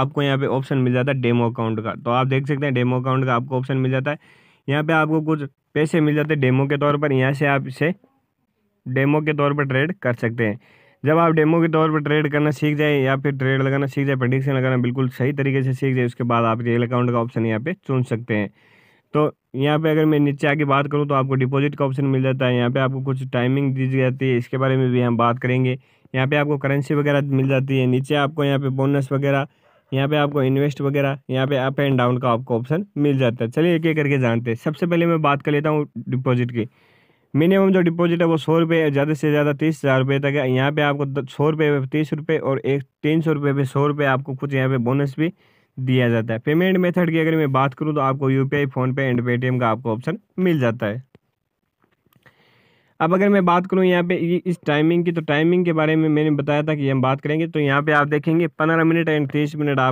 आपको यहाँ पे ऑप्शन मिल जाता है डेमो अकाउंट का तो आप देख सकते हैं डेमो अकाउंट का आपको ऑप्शन मिल जाता है यहाँ पे आपको कुछ पैसे मिल जाते हैं डेमो के तौर पर यहाँ से आप इसे डेमो के तौर पर ट्रेड कर सकते हैं जब आप डेमो के तौर पर ट्रेड करना सीख जाए या फिर ट्रेड लगाना सीख जाए प्रडिक्शन लगाना बिल्कुल सही तरीके से सीख जाए उसके बाद आप रेल अकाउंट का ऑप्शन यहाँ पर चुन सकते हैं तो यहाँ पे अगर मैं नीचे आके बात करूँ तो आपको डिपॉजिट का ऑप्शन मिल जाता है यहाँ पे आपको कुछ टाइमिंग दी जाती है इसके बारे में भी हम बात करेंगे यहाँ पे आपको करेंसी वगैरह मिल जाती है नीचे आपको यहाँ पे बोनस वगैरह यहाँ पे आपको इन्वेस्ट वगैरह यहाँ पे अप एंड डाउन का आपको ऑप्शन मिल जाता है चलिए एक एक करके जानते हैं सबसे पहले मैं बात कर लेता हूँ डिपॉजिट की मिनिमम जो डिपॉजिट है वो सौ रुपये ज़्यादा से ज़्यादा तीस हज़ार रुपये तक है यहाँ पे आपको सौ रुपये पे तीस रुपये और एक तीन सौ रुपये पे सौ रुपये आपको कुछ यहाँ पे बोनस भी दिया जाता है पेमेंट मेथड की अगर मैं बात करूँ तो आपको U P I PhonePe and Paytm का आपको ऑप्शन मिल जाता है अब अगर मैं बात करूँ यहाँ पे इस टाइमिंग की तो टाइमिंग के बारे में मैंने बताया था कि हम बात करेंगे तो यहाँ पे आप देखेंगे पंद्रह मिनट एंड तीस मिनट आप